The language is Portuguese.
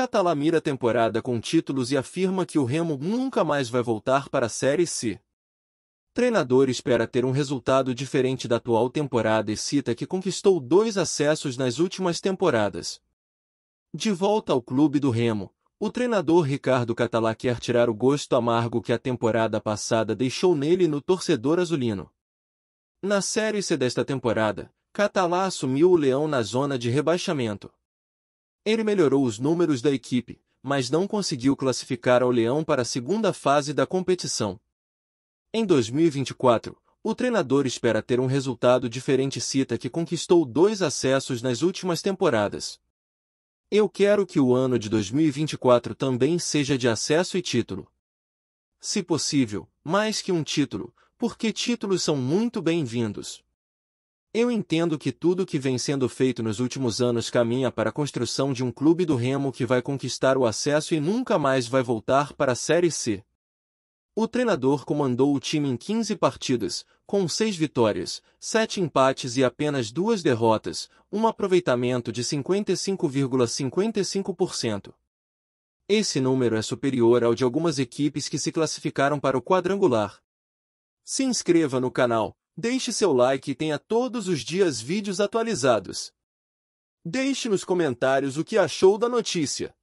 Catalamira a temporada com títulos e afirma que o Remo nunca mais vai voltar para a Série C. Treinador espera ter um resultado diferente da atual temporada e cita que conquistou dois acessos nas últimas temporadas. De volta ao clube do Remo, o treinador Ricardo Catalá quer tirar o gosto amargo que a temporada passada deixou nele no torcedor azulino. Na Série C desta temporada, Catalá assumiu o Leão na zona de rebaixamento. Ele melhorou os números da equipe, mas não conseguiu classificar ao Leão para a segunda fase da competição. Em 2024, o treinador espera ter um resultado diferente cita que conquistou dois acessos nas últimas temporadas. Eu quero que o ano de 2024 também seja de acesso e título. Se possível, mais que um título, porque títulos são muito bem-vindos. Eu entendo que tudo que vem sendo feito nos últimos anos caminha para a construção de um clube do remo que vai conquistar o acesso e nunca mais vai voltar para a Série C. O treinador comandou o time em 15 partidas, com 6 vitórias, 7 empates e apenas 2 derrotas, um aproveitamento de 55,55%. ,55%. Esse número é superior ao de algumas equipes que se classificaram para o quadrangular. Se inscreva no canal, Deixe seu like e tenha todos os dias vídeos atualizados. Deixe nos comentários o que achou da notícia.